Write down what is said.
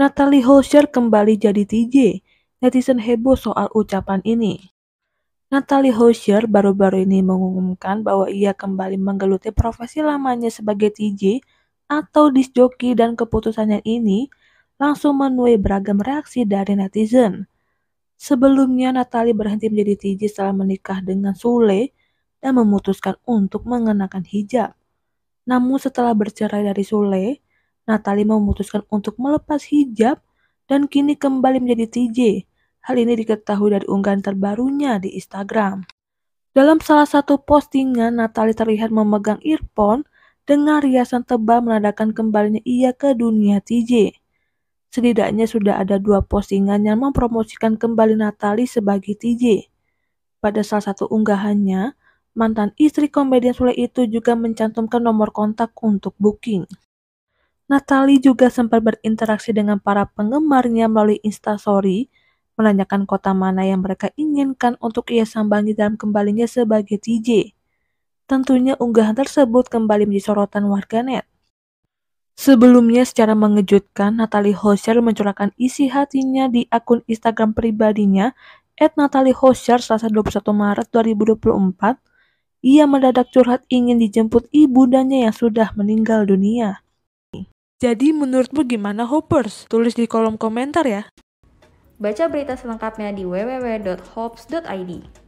Natalie Holscher kembali jadi TJ. Netizen heboh soal ucapan ini. Natalie Holscher baru-baru ini mengumumkan bahwa ia kembali menggeluti profesi lamanya sebagai TJ atau disc jockey dan keputusannya ini langsung menuai beragam reaksi dari netizen. Sebelumnya Natalie berhenti menjadi TJ setelah menikah dengan Sule dan memutuskan untuk mengenakan hijab. Namun setelah bercerai dari Sule, Natalie memutuskan untuk melepas hijab dan kini kembali menjadi TJ. Hal ini diketahui dari unggahan terbarunya di Instagram. Dalam salah satu postingan, Natalie terlihat memegang earphone dengan riasan tebal menandakan kembalinya ia ke dunia TJ. Setidaknya sudah ada dua postingan yang mempromosikan kembali Natalie sebagai TJ. Pada salah satu unggahannya, mantan istri komedian Sule itu juga mencantumkan nomor kontak untuk booking. Natalie juga sempat berinteraksi dengan para penggemarnya melalui instastory, menanyakan kota mana yang mereka inginkan untuk ia sambangi dalam kembalinya sebagai TJ. Tentunya unggahan tersebut kembali menjadi sorotan warganet. Sebelumnya secara mengejutkan, Natalie Hosher mencurahkan isi hatinya di akun Instagram pribadinya at Natalie Hosher selasa 21 Maret 2024. Ia mendadak curhat ingin dijemput ibu dannya yang sudah meninggal dunia. Jadi menurutmu gimana Hoppers? Tulis di kolom komentar ya. Baca berita selengkapnya di www.hops.id.